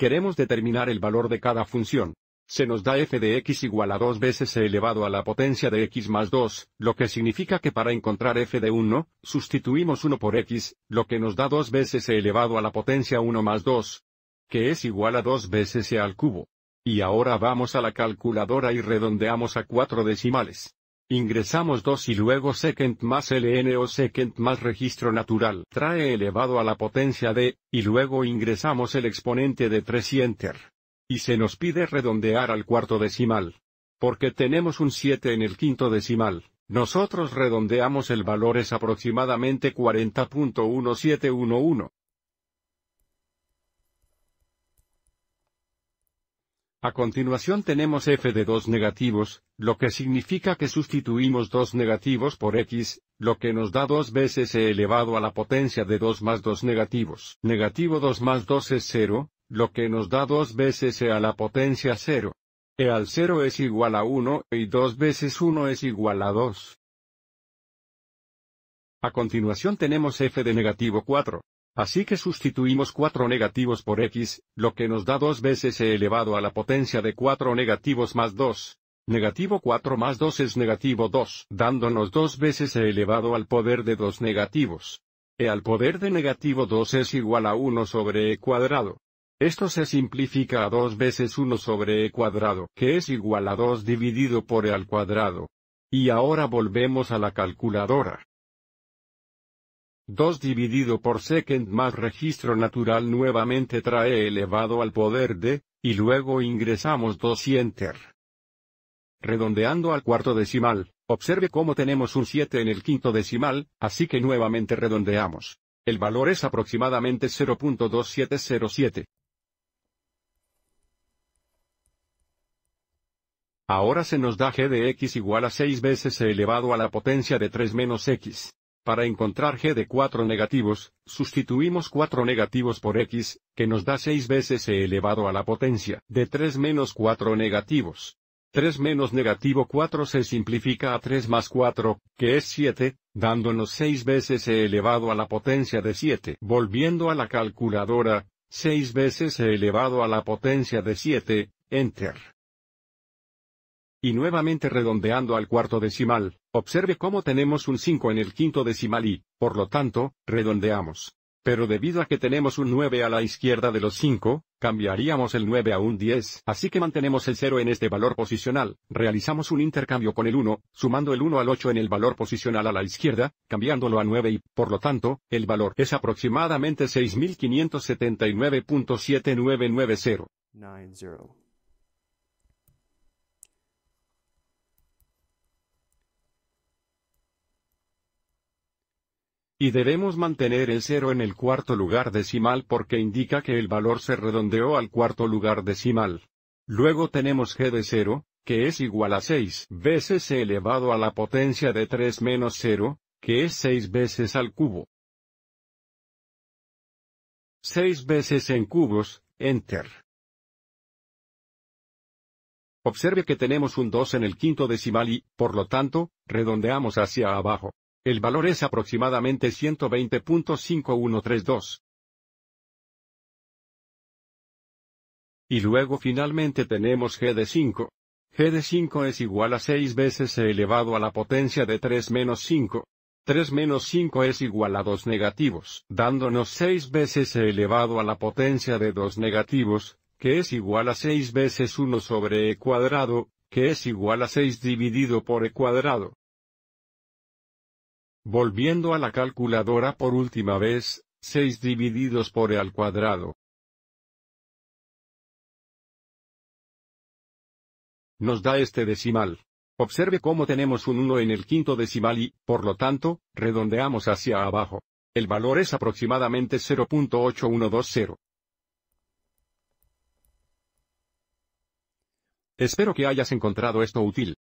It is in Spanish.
Queremos determinar el valor de cada función. Se nos da f de x igual a 2 veces e elevado a la potencia de x más 2, lo que significa que para encontrar f de 1, sustituimos 1 por x, lo que nos da 2 veces e elevado a la potencia 1 más 2, que es igual a 2 veces e al cubo. Y ahora vamos a la calculadora y redondeamos a 4 decimales. Ingresamos 2 y luego second más ln o second más registro natural trae elevado a la potencia de, y luego ingresamos el exponente de 3 y enter. Y se nos pide redondear al cuarto decimal. Porque tenemos un 7 en el quinto decimal, nosotros redondeamos el valor es aproximadamente 40.1711. A continuación tenemos f de 2 negativos, lo que significa que sustituimos 2 negativos por x, lo que nos da 2 veces e elevado a la potencia de 2 más 2 negativos. Negativo 2 más 2 es 0, lo que nos da 2 veces e a la potencia 0. e al 0 es igual a 1 y 2 veces 1 es igual a 2. A continuación tenemos f de negativo 4, Así que sustituimos 4 negativos por x, lo que nos da 2 veces e elevado a la potencia de 4 negativos más 2. Negativo 4 más 2 es negativo 2, dándonos 2 veces e elevado al poder de 2 negativos. e al poder de negativo 2 es igual a 1 sobre e cuadrado. Esto se simplifica a 2 veces 1 sobre e cuadrado, que es igual a 2 dividido por e al cuadrado. Y ahora volvemos a la calculadora. 2 dividido por second más registro natural nuevamente trae elevado al poder de, y luego ingresamos 2 y enter. Redondeando al cuarto decimal, observe cómo tenemos un 7 en el quinto decimal, así que nuevamente redondeamos. El valor es aproximadamente 0.2707. Ahora se nos da g de x igual a 6 veces elevado a la potencia de 3 menos x. Para encontrar g de 4 negativos, sustituimos 4 negativos por x, que nos da 6 veces e elevado a la potencia de 3 menos 4 negativos. 3 menos negativo 4 se simplifica a 3 más 4, que es 7, dándonos 6 veces e elevado a la potencia de 7. Volviendo a la calculadora, 6 veces e elevado a la potencia de 7, enter. Y nuevamente redondeando al cuarto decimal, Observe cómo tenemos un 5 en el quinto decimal y, por lo tanto, redondeamos. Pero debido a que tenemos un 9 a la izquierda de los 5, cambiaríamos el 9 a un 10, así que mantenemos el 0 en este valor posicional, realizamos un intercambio con el 1, sumando el 1 al 8 en el valor posicional a la izquierda, cambiándolo a 9 y, por lo tanto, el valor es aproximadamente 6579.7990. Y debemos mantener el cero en el cuarto lugar decimal porque indica que el valor se redondeó al cuarto lugar decimal. Luego tenemos g de 0, que es igual a 6 veces e elevado a la potencia de 3 menos 0, que es 6 veces al cubo. 6 veces en cubos, enter. Observe que tenemos un 2 en el quinto decimal y, por lo tanto, redondeamos hacia abajo. El valor es aproximadamente 120.5132. Y luego finalmente tenemos g de 5. g de 5 es igual a 6 veces e elevado a la potencia de 3 menos 5. 3 menos 5 es igual a 2 negativos, dándonos 6 veces e elevado a la potencia de 2 negativos, que es igual a 6 veces 1 sobre e cuadrado, que es igual a 6 dividido por e cuadrado. Volviendo a la calculadora por última vez, 6 divididos por e al cuadrado. Nos da este decimal. Observe cómo tenemos un 1 en el quinto decimal y, por lo tanto, redondeamos hacia abajo. El valor es aproximadamente 0.8120. Espero que hayas encontrado esto útil.